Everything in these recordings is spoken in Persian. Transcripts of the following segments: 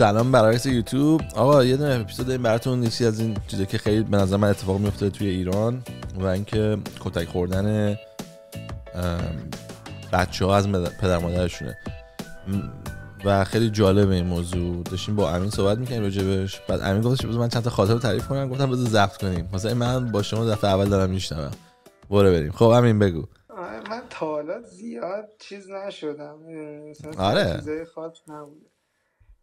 سلام برعکس یوتیوب آقا یه دونه اپیزود این براتون نیستی از این چیزی که خیلی به نظر من اتفاق میفته توی ایران و اینکه کتک خوردن بچه ها از پدر مادرشونه و خیلی جالبه این موضوع داشتیم با امین صحبت میکنیم راجبش بعد امین گفتش بذار من چند تا خاطر رو تعریف کنم گفتم بذار زفت کنیم مثلا من با شما دفعه اول دارم میشنوم برو بریم خب امین بگو آره، من تا حالا زیاد چیز نشدم آره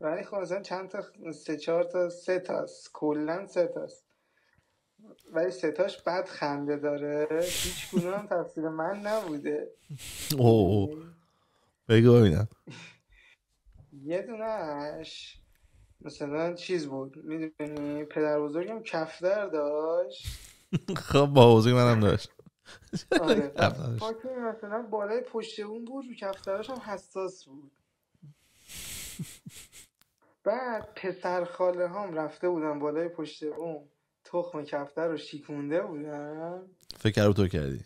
ولی خب مثلا چند تا سه چهار تا سه تا، کلا سه تاست ولی ستاش بد خنده داره هیچ گونه هم تفسیر من نبوده او بگو ببینم یه دونهش مثلا چیز بود میدونی پدر بزرگم کفتر داشت خب با بزرگ منم داشت آره. مثلا بالای پشت اون بود رو کفترش هم حساس بود بعد پسر خاله هم رفته بودن بالای پشت اون تخم کفتر رو شیکونده بودن فکر تو کردی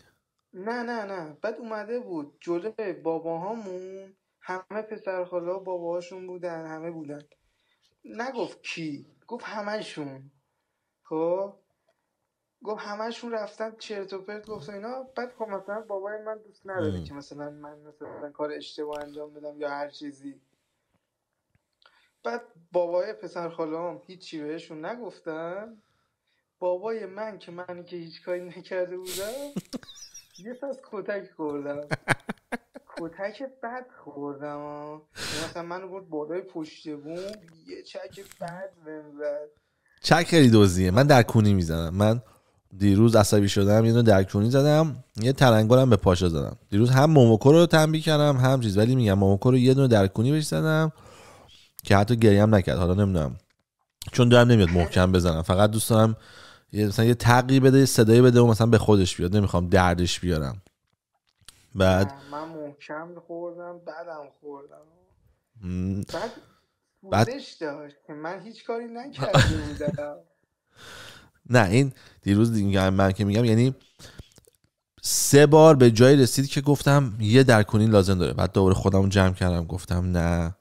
نه نه نه بعد اومده بود جلو باباهامون همه پسر خاله باباهاشون بودن همه بودن نگفت کی گفت همهشون، خب گفت همهشون رفتن چرت و پرت گفت اینا بعد خب مثلا بابای من دوست نداره که مثلا من مثلا کار اشتباه انجام بدم یا هر چیزی بعد بابای پسر خالام هیچی بهشون نگفتن بابای من که من که هیچ کاری نکرده بودم یه تاس کتک خوردم کتک بد خوردم یعنی مثلا منو برد بالای پشت بوم یه چک بد زد چک خیلی دوزیه من در کونی میزنم من دیروز عصبی شدم یه دونه درکونی زدم یه ترنگارم به پاشا زدم دیروز هم موموکو رو تنبیه کردم هم چیز ولی میگم موموکو رو یه دونه درکونی بهش که حتی گریم نکرد حالا نمیدونم چون دارم نمیاد محکم بزنم فقط دوست دارم یه مثلا یه تقی بده یه صدایی بده و مثلا به خودش بیاد نمیخوام دردش بیارم بعد من محکم خوردم بعدم خوردم بعد بعد داشت که من هیچ کاری نکردم. نه این دیروز دیگه من که میگم یعنی سه بار به جایی رسید که گفتم یه درکنین لازم داره بعد دوباره خودم جمع کردم گفتم نه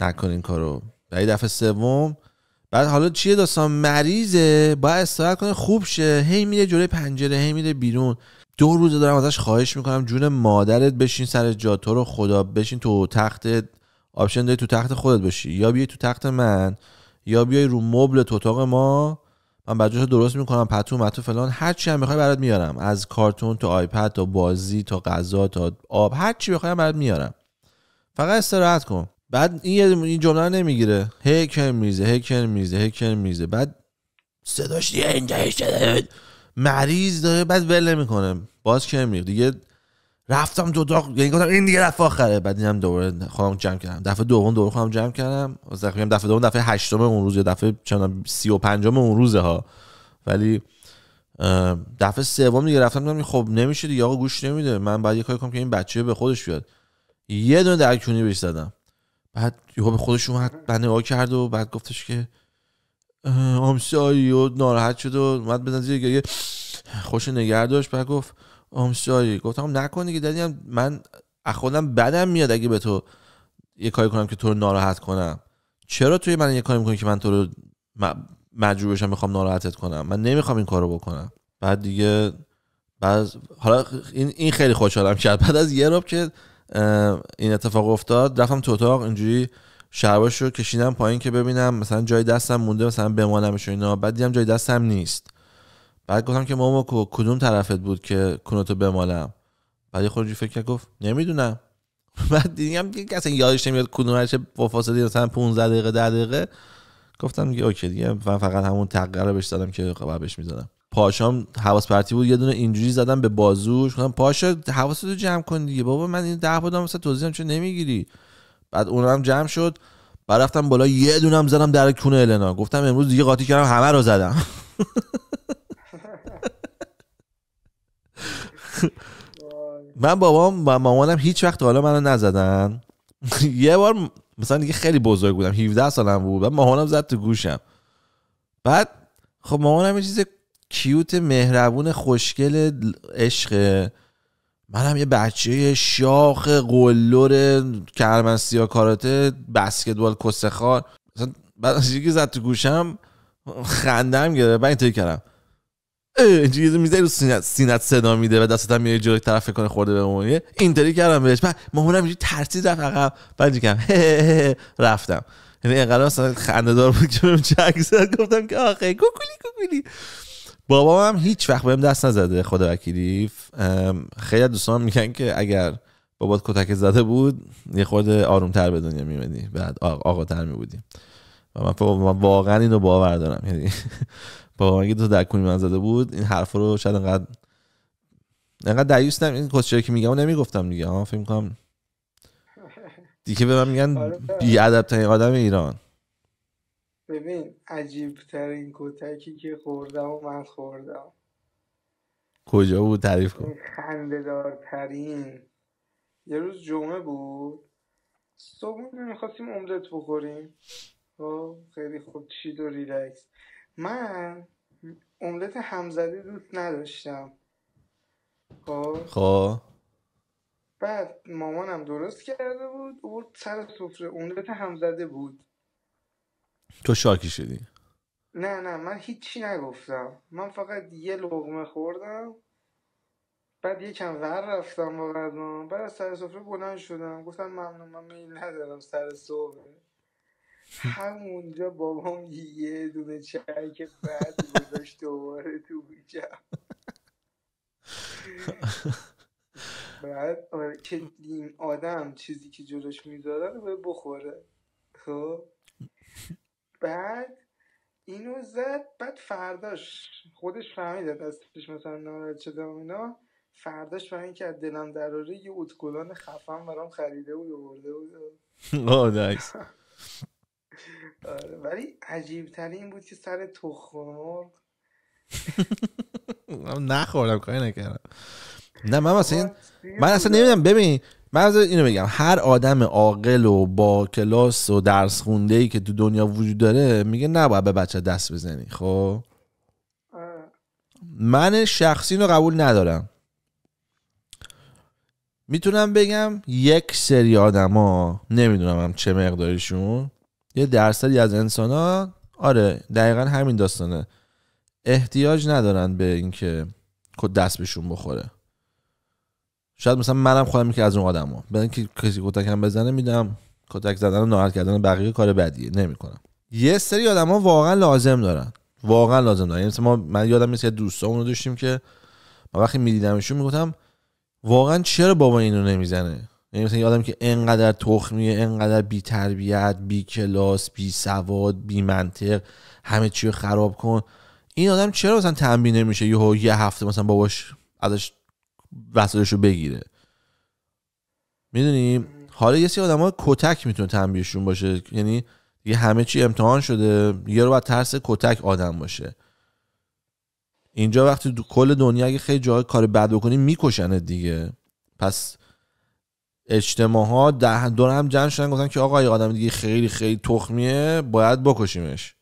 نکن این کارو برای دفعه سوم بعد حالا چیه داستان مریضه باید استراحت کنه خوب شه هی میره جلوی پنجره هی میره بیرون دو روزه دارم ازش خواهش میکنم جون مادرت بشین سر جا تو رو خدا بشین تو تخت آپشن داری تو تخت خودت باشی یا بیای تو تخت من یا بیای رو مبل تو اتاق ما من رو درست میکنم پتو متو فلان هر چی هم میخوای برات میارم از کارتون تا آیپد تا بازی تا غذا تا آب هر چی بخوام برات میارم فقط استراحت کن بعد این این جمله نمیگیره هیکر میزه هیکر میزه هیکر میزه بعد صداش دیگه اینجا شده مریض داره بعد ول نمیکنه باز که میگه دیگه رفتم دو داغ یعنی گفتم این دیگه دفعه آخره بعد اینم دوباره خودم جمع کردم دفعه دوم دوباره خودم جمع کردم از دفعه دوم دفعه هشتم اون روز یا دفعه چند پنجم اون روزه ها ولی دفعه سوم دیگه رفتم دیدم خب نمیشه دیگه آقا گوش نمیده من بعد یه کاری کنم که این بچه به خودش بیاد یه دونه درکونی بهش زدم بعد یهو به خودش اومد بنده کرد و بعد گفتش که آمسی و ناراحت شد و اومد بزن زیر گریه خوش نگر داشت بعد گفت آمسی گفتم نکنی که دادیم من خودم بدم میاد اگه به تو یه کاری کنم که تو رو ناراحت کنم چرا توی من یه کاری میکنی که من تو رو مجبور بشم میخوام ناراحتت کنم من نمیخوام این کارو بکنم بعد دیگه بعد حالا این, این خیلی خوشحالم کرد بعد از یه راب که این اتفاق افتاد رفتم تو اتاق اینجوری شرباش رو کشیدم پایین که ببینم مثلا جای دستم مونده مثلا بمانمش و اینا بعد دیدم جای دستم نیست بعد گفتم که مامو کدوم طرفت بود که کنوتو بمالم بعد یه خورجی فکر گفت نمیدونم بعد دیدم که کسی یادش نمیاد کدومش با فاصله مثلا 15 دقیقه 10 دقیقه گفتم دیگه اوکی دیگه فقط همون تقه رو دادم که خب بهش میزدم پاشام حواس پرتی بود یه دونه اینجوری زدم به بازوش گفتم پاشا حواستو جمع کن دیگه بابا من این ده بودم مثلا توضیحم چه نمیگیری بعد اون هم جمع شد بعد رفتم بالا یه دونم زدم در کونه النا گفتم امروز دیگه قاطی کردم همه رو زدم من بابام و مامانم هیچ وقت حالا منو نزدن یه بار مثلا دیگه خیلی بزرگ بودم 17 سالم بود بعد مامانم زد تو گوشم بعد خب مامانم یه چیز کیوت مهربون خوشگل عشق منم یه بچه شاخ قلور کرمن سیاه کاراته بسکتبال کسخار مثلا بعد یکی زد تو گوشم خندم گرفت من اینطوری کردم اینجوری میزه رو سینت, سینت صدا میده و دستت هم جلوی طرف کنه خورده به اون اینطوری کردم بهش بعد مهمونم اینجوری ترسید رفت عقب بعد کردم رفتم یعنی اینقدر اصلا خنده دار بود که بهم زد گفتم که آخه کوکولی کوکولی بابام هم هیچ وقت بهم دست نزده خدا وکیلی خیلی دوستان میگن که اگر بابات کتک زده بود یه خود آرومتر به دنیا میمدی بعد آقا تر میبودی و من, من واقعا اینو باور دارم یعنی بابام اگه تو درکونی من زده بود این حرف رو شاید انقدر انقدر دیوس این کسی که میگم نمیگفتم دیگه ها فکر میکنم دیگه به من میگن آره، بیعدب تا آدم ایران ببین عجیب ترین کتکی که خوردم و من خوردم کجا بود تعریف کن خندهدارترین یه روز جمعه بود صبح میخواستیم املت بخوریم خب، خیلی خوب چید و ریلکس من املت همزده دوست نداشتم خب, خب. بعد مامانم درست کرده بود او سر سفره املت همزده بود تو شاکی شدی نه نه من هیچی نگفتم من فقط یه لغمه خوردم بعد یکم ور رفتم با بعد از سر سفره بلند شدم گفتم ممنون من میل ندارم سر صبح همونجا بابام یه دونه چرک بعد گذاشت دوباره تو بیچم بعد آره، که این آدم چیزی که جلوش میذاره رو بخوره خب بعد اینو زد بعد فرداش خودش فهمید دستش مثلا ناراحت شده و اینا فرداش فهمید که از دلم دراره یه اوتگولان خفن برام خریده بود آورده بود آره ولی عجیب ترین بود که سر تخم نخوردم کاری نکردم نه من اصلا من اصلا نمیدونم ببین من اینو بگم هر آدم عاقل و با کلاس و درس خونده ای که تو دنیا وجود داره میگه نباید به بچه دست بزنی خب آره. من شخصی رو قبول ندارم میتونم بگم یک سری آدما نمیدونم هم چه مقدارشون یه درصدی از انسان ها آره دقیقا همین داستانه احتیاج ندارن به اینکه دست بهشون بخوره شاید مثلا منم خودم که از اون ها بدن که کسی هم بزنه میدم کتک زدن و ناراحت کردن بقیه کار بدیه نمیکنم یه سری آدم ها واقعا لازم دارن واقعا لازم دارن یعنی مثلا من یادم میاد که دوستامون داشتیم که من وقتی میدیدمشون میگفتم واقعا چرا بابا اینو نمیزنه یعنی مثلا یادم که انقدر تخمیه انقدر بی تربیت بی کلاس بی سواد بی منطق همه چی خراب کن این آدم چرا مثلا تنبیه نمیشه یه هفته مثلا باباش ازش وسایلش رو بگیره میدونیم حالا یه سری آدم کتک میتونه تنبیهشون باشه یعنی دیگه همه چی امتحان شده یه رو باید ترس کتک آدم باشه اینجا وقتی کل دنیا اگه خیلی جای کار بد بکنی میکشنه دیگه پس اجتماع ها ده دور هم جمع شدن گفتن که آقا یه آدم دیگه خیلی خیلی تخمیه باید بکشیمش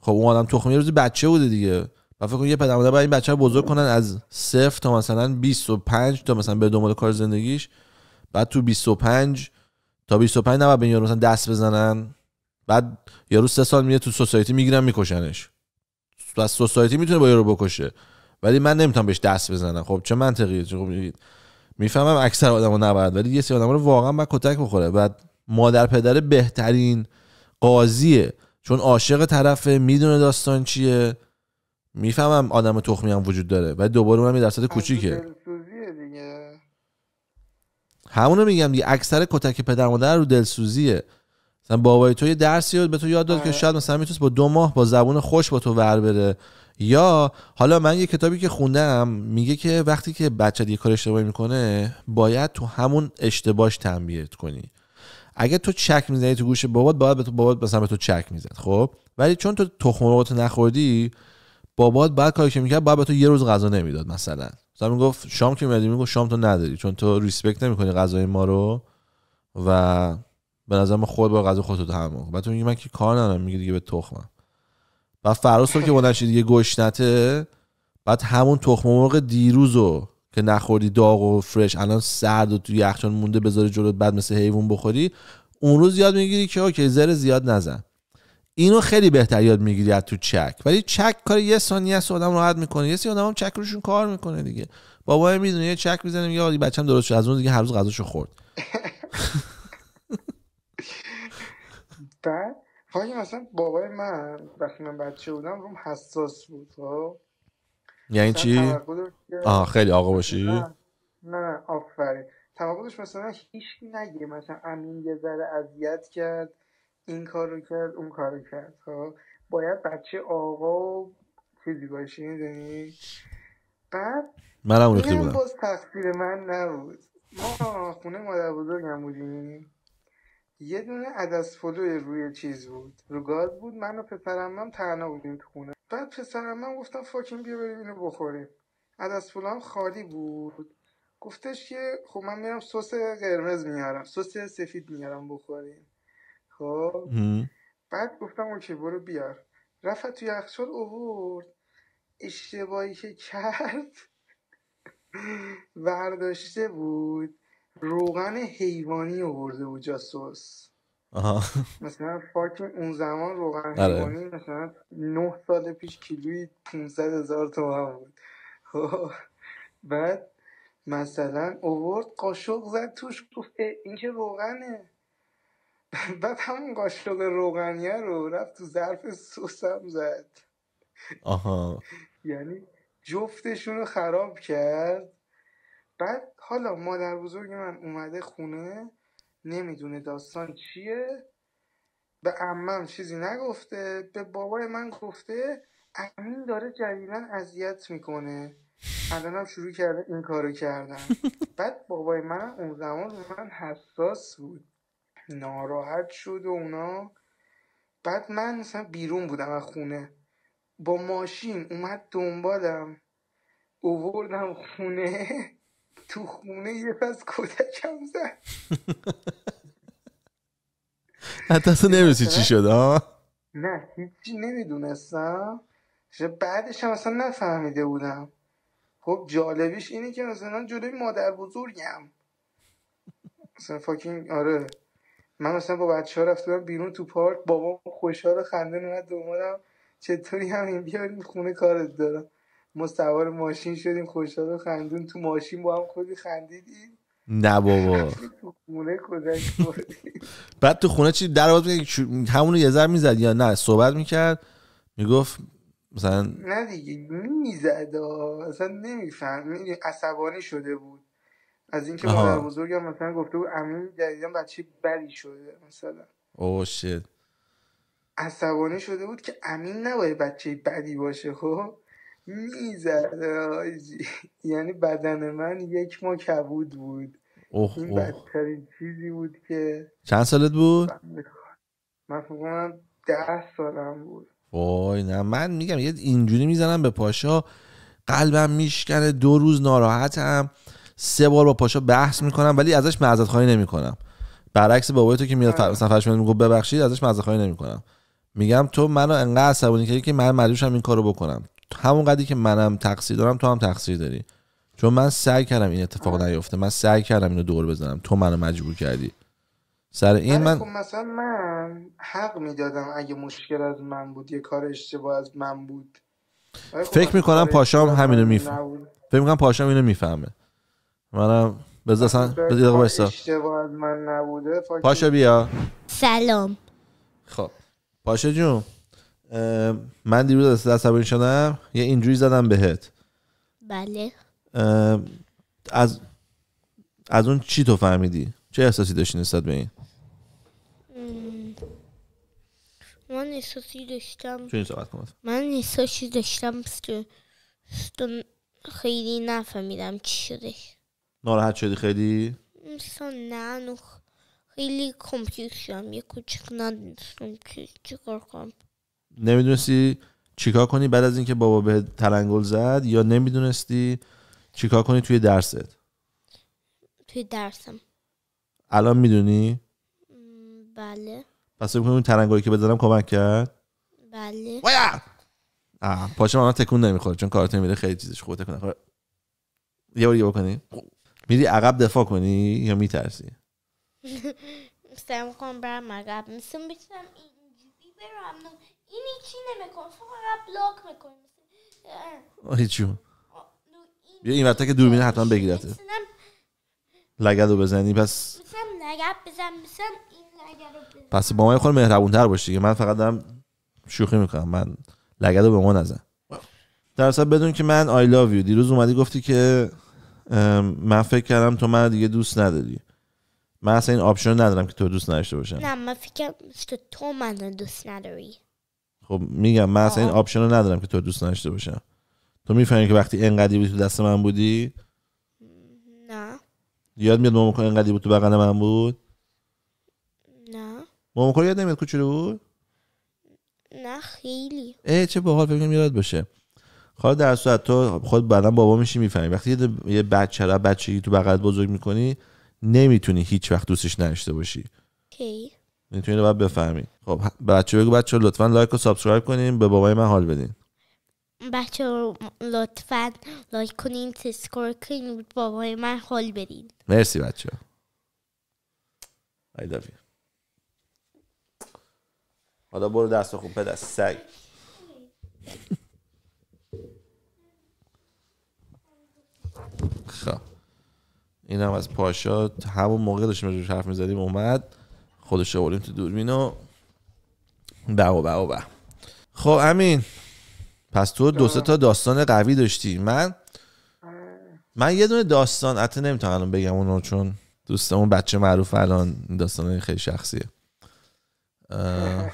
خب اون آدم تخمیه روزی بچه بوده دیگه و فکر کن یه پدر مادر باید این بچه رو بزرگ کنن از صفر تا مثلا 25 تا مثلا به دنبال کار زندگیش بعد تو 25 تا 25 نباید به یارو مثلا دست بزنن بعد یارو سه سال میره تو سوسایتی میگیرن میکشنش تو سوسایتی میتونه با یارو بکشه ولی من نمیتونم بهش دست بزنم خب چه منطقیه خب میفهمم اکثر آدما نباید ولی یه سری آدما رو واقعا با کتک بخوره بعد مادر پدر بهترین قاضیه چون عاشق طرفه میدونه داستان چیه میفهمم آدم تخمی هم وجود داره و دوباره اونم یه درصد کوچیکه همونو میگم دیگه اکثر کتک پدر مادر رو دلسوزیه مثلا بابای تو یه درسی رو به تو یاد داد که آره. شاید مثلا میتونست با دو ماه با زبون خوش با تو ور بره یا حالا من یه کتابی که خوندم میگه که وقتی که بچه دیگه کار اشتباهی میکنه باید تو همون اشتباهش تنبیهت کنی اگه تو چک میزنی تو گوش بابات باید به تو بابات مثلا به تو چک میزد خب ولی چون تو تخم نخوردی بابات بعد کاری که میکرد بعد به تو یه روز غذا نمیداد مثلا مثلا میگفت شام که میادی میگفت شام تو نداری چون تو ریسپکت نمیکنی غذای ما رو و به نظر من خود با غذا خودت هم بعد تو میگی من که کار ندارم میگی دیگه به تخمم بعد رو که نشید دیگه گشنته بعد همون تخم مرغ دیروزو که نخوردی داغ و فرش الان سرد و تو یخچال مونده بذاره جلوت بعد مثل حیوان بخوری اون روز یاد میگیری که اوکی زر زیاد نزن اینو خیلی بهتر یاد میگیری از تو چک ولی چک کار یه ثانیه است آدم راحت میکنه یه سری آدم هم چک روشون کار میکنه دیگه بابا میدونه یه چک میزنه میگه آدی بچه‌م درست شد از اون دیگه هر روز غذاشو خورد بعد وقتی خب مثلا بابای من وقتی من بچه بودم روم حساس بود خب. یعنی چی؟ آه خیلی آقا باشی؟ نه نه آفره مثلا هیچ نگه مثلا امین یه ذره اذیت کرد این کار رو کرد اون کار رو کرد خب باید بچه آقا و چیزی باشه میدونی بعد منم اون بودم باز تقصیر من نبود ما خونه مادر بزرگم بودیم یه دونه عدس فلو روی چیز بود رو بود من و پسرم هم تنها بودیم تو خونه بعد پسرم من گفتم فاکین بیا بریم اینو بخوریم عدس فلو هم خالی بود گفتش که خب من میرم سس قرمز میارم سس سفید میارم بخوریم خب بعد گفتم اوکی برو بیار رفت توی یخچال اوورد اشتباهی که کرد برداشته بود روغن حیوانی اوورده بود جاسوس مثلا فاک اون زمان روغن آره. حیوانی مثلا نه سال پیش کیلوی 500 هزار تومن بود خب. بعد مثلا اوورد قاشق زد توش گفت این که روغنه بعد همون قاشق روغنیه رو رفت تو ظرف سوسم زد آها یعنی جفتشون رو خراب کرد بعد حالا مادر بزرگ من اومده خونه نمیدونه داستان چیه به امم چیزی نگفته به بابای من گفته امین داره جدیدا اذیت میکنه هم شروع کرده این کارو کردن بعد بابای من اون زمان من حساس بود ناراحت شد و اونا بعد من مثلا بیرون بودم از خونه با ماشین اومد دنبالم اووردم خونه تو خونه یه پس کتکم زد حتی اصلا نمیسی چی شد ها نه هیچی نمیدونستم بعدش هم اصلا نفهمیده بودم خب جالبیش اینه که مثلا جلوی مادر بزرگم مثلا فاکین آره من مثلا با بچه ها رفته بودم بیرون تو پارک بابا خوشحال خنده نمید دومدم چطوری همین بیاریم خونه کارت دارم ما سوار ماشین شدیم خوشحال خندون تو ماشین با هم خودی خندیدیم نه بابا خونه بعد تو خونه چی در باز همونو یه ذر میزد یا نه صحبت میکرد میگفت مثلا نه دیگه میزد اصلا نمیفهم عصبانی شده بود از اینکه مادر بزرگم مثلا گفته بود امین جدیدن بچه بری شده مثلا او شت عصبانی شده بود که امین نباید بچه بدی باشه خب میزد یعنی بدن من یک ما کبود بود اوه این بدترین چیزی بود که چند سالت بود؟ من فکر ده سالم بود وای نه من میگم یه اینجوری میزنم به پاشا قلبم میشکنه دو روز ناراحتم سه بار با پاشا بحث میکنم ولی ازش معذرت خواهی نمیکنم برعکس بابای تو که میاد مثلا آره. فرش میگه خب ببخشید ازش معذرت خواهی نمیکنم میگم تو منو انقدر عصبانی کردی که من مجبورم این کارو بکنم همون قدری که منم تقصیر دارم تو هم تقصیر داری چون من سعی کردم این اتفاق آره. نیفته من سعی کردم اینو دور بزنم تو منو مجبور کردی سر این آره، من خب مثلا من حق میدادم اگه مشکل از من بود یه کار اشتباه از من بود خب فکر فکر میکنم پاشام همینو میفهمه فکر میکنم پاشام اینو میفهمه منم بذار بذار پاشا بیا سلام خب پاشا جون من دیروز عصبانی شدم یه اینجوری زدم بهت بله از از اون چی تو فهمیدی چه احساسی داشتی نسبت به این من احساسی داشتم من احساسی داشتم که خیلی نفهمیدم چی شده ناراحت شدی خیلی نه خیلی یه که چیکار کنم نمیدونستی چیکار کنی بعد از اینکه بابا به ترنگل زد یا نمیدونستی چیکار کنی توی درست توی درسم الان میدونی بله پس بکنی اون ترنگلی که بزنم کمک کرد بله پاشم الان تکون نمیخوره چون کارت میره خیلی چیزش خوبه تکون نخوره یه بار بکنی میری عقب دفاع کنی یا میترسی سعی میکنم برم عقب مثل میتونم اینجوری برم اینی چی نمیکنم فقط بلاک میکنم هیچیون بیا این وقتا که دوربینه حتما بگیرته لگد رو بزنی پس لگد بزن این لگد رو بزن پس با من خود مهربون تر باشی که من فقط دارم شوخی میکنم من لگد رو به ما نزن در اصل بدون که من آی لاو یو دیروز اومدی گفتی که من فکر کردم تو من دیگه دوست نداری من اصلا این آپشن ندارم که تو دوست نداشته باشم نه من فکر که تو من دوست نداری خب میگم من اصلا این آپشن رو ندارم که تو دوست نداشته باشم تو خب، میفهمی که وقتی انقدی بود تو دست من بودی نه یاد میاد که انقدی بود تو بغل من بود نه مامکو یاد نمیاد کوچولو بود نه خیلی ای چه باحال فکر یاد باشه حالا خب، در صورت تو خود بعدا بابا میشی میفهمی وقتی یه بچه را بچه تو بغل بزرگ میکنی نمیتونی هیچ وقت دوستش نداشته باشی کی میتونی باید بفهمی خب بچه بگو بچه لطفا لایک و سابسکرایب کنیم به بابای من حال بدین بچه لطفا لایک کنین کنیم کنین بابای من حال بدین مرسی بچه I love حالا برو دست خوب پدر سگ خب اینم از پاشا همون موقع داشتیم روش حرف میزدیم اومد خودش بولیم تو دوربین و به و با خب امین پس تو دو سه تا داستان قوی داشتی من من یه دونه داستان حتی نمیتونم الان بگم اونو چون دوستمون بچه معروف الان داستان خیلی شخصیه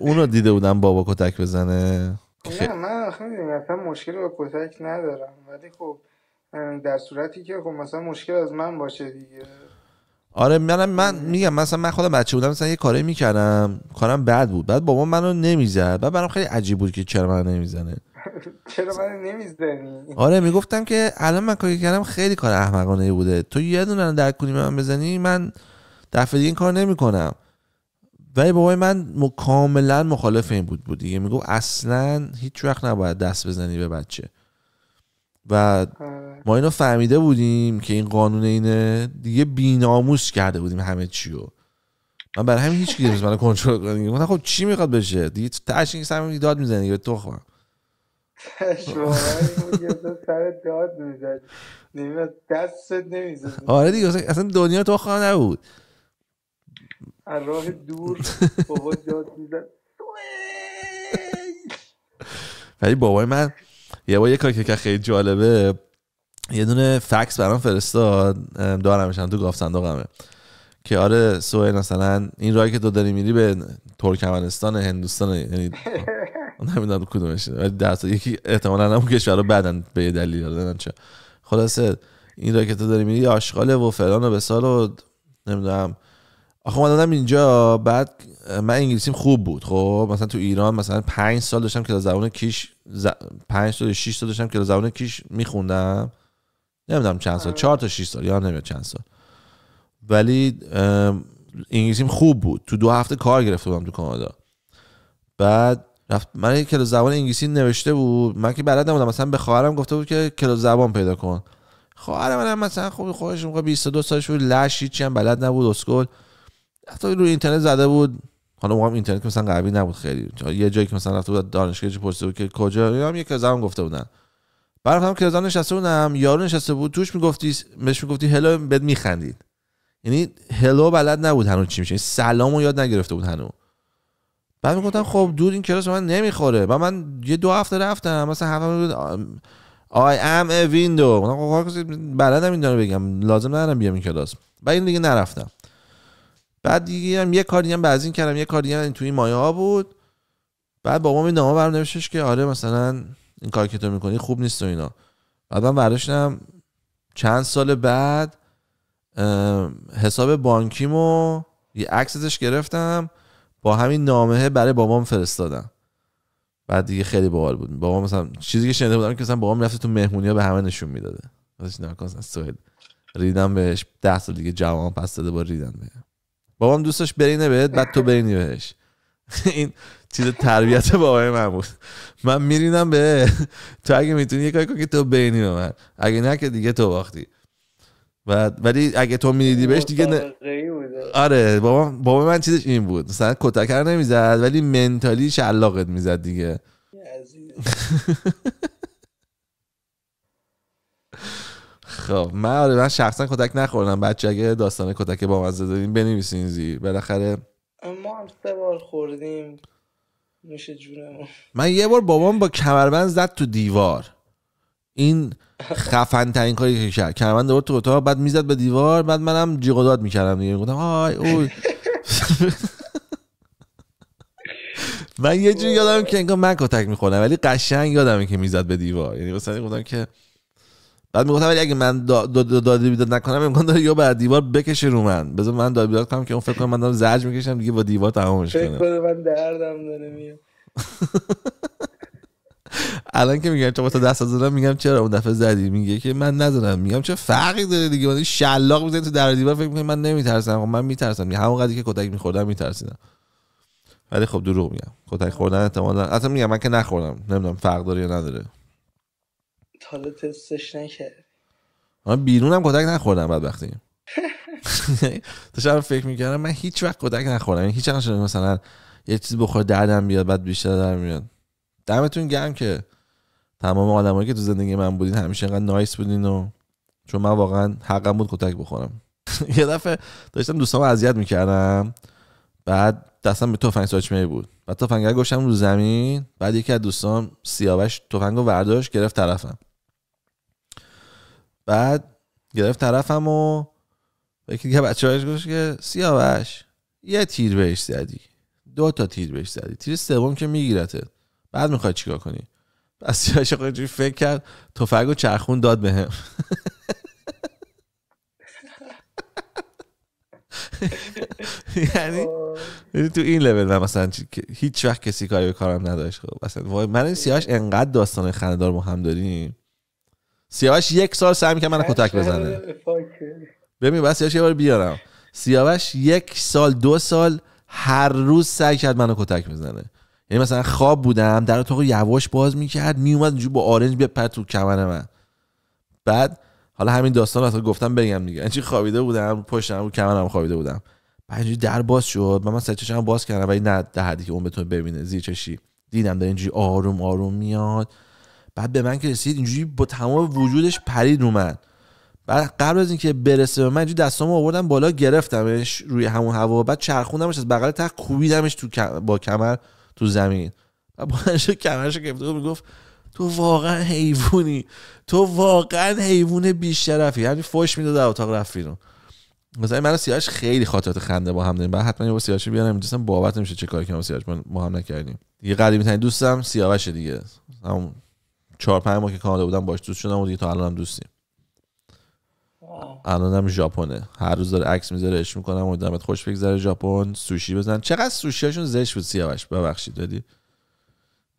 اونو دیده بودم بابا کتک بزنه خی... نه آخه میدونی مشکل با کتک ندارم ولی خب در صورتی که خب مثلا مشکل از من باشه دیگه آره من من میگم مثلا من خودم بچه بودم مثلا یه کاری میکردم کارم بد بود بعد بابا منو نمیزد بعد برام خیلی عجیب بود که چرا منو نمیزنه چرا من نمیزنی آره میگفتم که الان من کاری کردم خیلی کار احمقانه بوده تو یه دونه درک کنی من بزنی من دفعه دیگه این کار نمیکنم ولی بابای من کاملا مخالف این بود بود دیگه میگفت اصلا هیچ وقت نباید دست بزنی به بچه و آره. ما اینو فهمیده بودیم که این قانون اینه دیگه بیناموس کرده بودیم همه چیو من برای همین هیچ کی من کنترل کنه خب چی میخواد بشه دیگه تاش این سم داد میزنی به تو خب؟ سر داد میزنی دستت آره دیگه اصلا دنیا تو نبود راه دور بابا داد میزد ولی بابای من یه با یه کاری که خیلی جالبه یه دونه فکس برام فرستاد هم تو گاف صندوقمه که آره سوی مثلا این راهی که تو داری میری به ترکمنستان هندوستان یعنی نمیدونم کدومش یکی احتمالا هم رو بدن به یه دلیل دادن خلاصه این راهی که تو داری میری آشغاله و فلان و بسال و نمیدونم آخه من دادم اینجا بعد من انگلیسیم خوب بود خب مثلا تو ایران مثلا پنج سال داشتم که زبان کیش ز... پنج سال شیش سال داشتم که زبان کیش میخوندم نمیدونم چند سال چهار تا شیش سال یا نمیدونم چند سال ولی انگلیسیم خوب بود تو دو هفته کار گرفته بودم تو کانادا بعد رفت من یک کلاس زبان انگلیسی نوشته بود من که بلد نبودم مثلا به خواهرم گفته بود که کلاس زبان پیدا کن خواهر منم مثلا خوب خودش موقع 22 سالش بود لش هیچی هم بلد نبود اسکول حتی روی اینترنت زده بود حالا موقع اینترنت که مثلا قوی نبود خیلی یه جایی که مثلا رفته بود دانشگاه چه بود که کجا هم یک زمان گفته بودن که زمان نشسته بودم یارو نشسته بود توش میگفتی مش میگفتی هلو بد میخندید یعنی هلو بلد نبود هنوز چی میشه سلامو یاد نگرفته بود هنوز بعد میگفتم خب دور این کلاس من نمیخوره و من یه دو هفته رفتم مثلا هفته بود آی ام ا ویندو من خب، بلدم این داره بگم لازم ندارم بیام این کلاس و این دیگه نرفتم بعد دیگه هم یه کار دیگه هم این کردم یه کاری هم تو این مایه ها بود بعد بابام این نامه برام نوشتش که آره مثلا این کار که تو میکنی خوب نیست و اینا بعد من برداشتم چند سال بعد حساب بانکیمو یه عکس ازش گرفتم با همین نامه برای بابام فرستادم بعد دیگه خیلی باحال بود بابام مثلا چیزی که شنیده بودم که مثلا بابام رفته تو مهمونی ها به همه نشون میداده ریدم بهش ده سال دیگه جوان پس داده با ریدم بابام دوستش برینه بهت بعد تو برینی بهش این چیز تربیت بابای من بود من میرینم به تو اگه میتونی یه کاری کن که تو بینی به من اگه نه که دیگه تو باختی بعد ولی اگه تو میریدی بهش دیگه نه آره بابا بابا من چیزش این بود مثلا کتکر نمیزد ولی منتالی شلاقت میزد دیگه خب من آره، من شخصا کتک نخوردم بچه اگه داستان کتک با من دارین بنویسین زیر بالاخره ما هم سه بار خوردیم میشه جونمون من یه بار بابام با کمربند زد تو دیوار این خفن ترین کاری که کرد کمربند دوباره تو اتاق بعد میزد به دیوار بعد منم جیغ داد میکردم دیگه گفتم آی اوی من یه جوری یادم که انگار من کتک میخوردم ولی قشنگ یادم که میزد به دیوار یعنی مثلا گفتم که بعد میگفتم ولی اگه من دادی بیداد نکنم امکان داره یا بر دیوار بکشه رو من بذار من دادی بیداد کنم که اون فکر کنم من دارم زرج میکشم دیگه با دیوار تمامش کنم فکر من دردم داره میاد الان که میگم چرا تو دست زدم میگم چرا اون دفعه زدی میگه که من ندارم میگم چه فرقی داره دیگه من یعنی شلاق میزنی تو در دیوار فکر میکنی من نمیترسم خب من میترسم همون قضیه که کتک میخوردم میترسیدم ولی خب دروغ میگم کتک خوردن احتمالاً اصلا میگم من که نخوردم نمیدونم فرق داره یا نداره حالا تستش نکرد من بیرونم کتک نخوردم بعد تو داشتم فکر میکردم من هیچ وقت کتک نخوردم یعنی هیچ وقت شده مثلا یه چیز بخور دردم بیاد بعد بیشتر در میاد دمتون گرم که تمام آدمایی که تو زندگی من بودین همیشه اینقدر نایس بودین و چون من واقعا حقم بود کتک بخورم یه دفعه داشتم دوستانو اذیت میکردم بعد دستم به تفنگ ساچمه بود بعد تفنگ گوشم رو زمین بعد یکی از دوستام سیاوش تفنگو برداشت گرفت طرفم بعد گرفت طرفم و یکی دیگه بچه هایش گفت که سیاوش یه تیر بهش زدی دو تا تیر بهش زدی تیر سوم که میگیرته بعد میخوای چیکار کنی پس سیاوش خودجوری فکر کرد تفنگ و چرخون داد بهم یعنی, یعنی تو این لول من مثلا هیچ وقت کسی کاری به کارم نداشت خب، من این انقدر داستان خنده‌دار با هم داریم سیاوش یک سال سعی میکنه منو کتک بزنه ببین بس سیاوش یه بار بیارم سیاوش یک سال دو سال هر روز سعی کرد منو کتک بزنه یعنی مثلا خواب بودم در اتاق یواش باز میکرد میومد اینجوری با آرنج پر تو کمر من بعد حالا همین داستان رو گفتم بگم دیگه یعنی چی خوابیده بودم پشتم رو کمرم خوابیده بودم بعد در باز شد من من سرچشم باز کردم ولی نه در حدی که اون بتونه ببینه زیر چشی دیدم داره اینجوری آروم آروم میاد بعد به من که رسید اینجوری با تمام وجودش پرید رو من بعد قبل از اینکه برسه به من اینجوری دستامو آوردم بالا گرفتمش روی همون هوا بعد چرخوندمش از بغل تخت کوبیدمش تو با کمر تو زمین و بلندش کمرش گرفته بود میگفت تو واقعا حیوانی تو واقعا حیوان بیشرفی یعنی فوش میداد در اتاق رفت بیرون مثلا من سیاش خیلی خاطرات خنده با هم داریم بعد حتما یه سیاش بیارم اینجاستم بابت نمیشه چه کاری کردم سیاش ما هم نکردیم یه قدیمی ترین دوستم سیاوش دیگه همون چهار پنج ماه که کانادا بودم باش دوست شدم و دیگه تا الانم دوستیم الانم ژاپنه هر روز داره عکس میذاره اش میکنم امیدوارم خوش بگذره ژاپن سوشی بزن چقدر سوشیاشون زشت بود سیاوش ببخشید دادی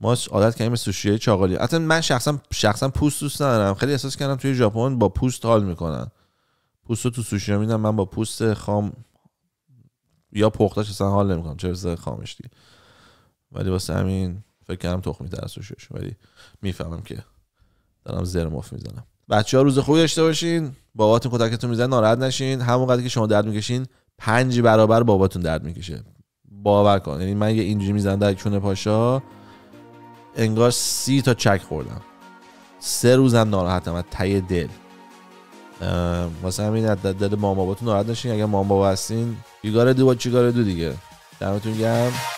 ما عادت کردیم سوشی چاقالی حتی من شخصا شخصا پوست دوست ندارم خیلی احساس کردم توی ژاپن با پوست حال میکنن پوست تو سوشی ها میدم من با پوست خام یا پختش اصلا حال نمیکنم چه خامش دیگه ولی واسه همین فکر کردم تخمی تر ولی میفهمم که دارم زر مف میزنم بچه ها روز خوبی داشته باشین باباتون کتکتون میزن ناراحت نشین همونقدر که شما درد میکشین پنج برابر باباتون درد میکشه باور کن یعنی من یه اینجوری میزنم در کونه پاشا انگار سی تا چک خوردم سه روزم ناراحتم از ته دل واسه همین از دل مام باباتون ناراحت نشین اگر مام بابا هستین یگار دو با چیگار دو دیگه دمتون گرم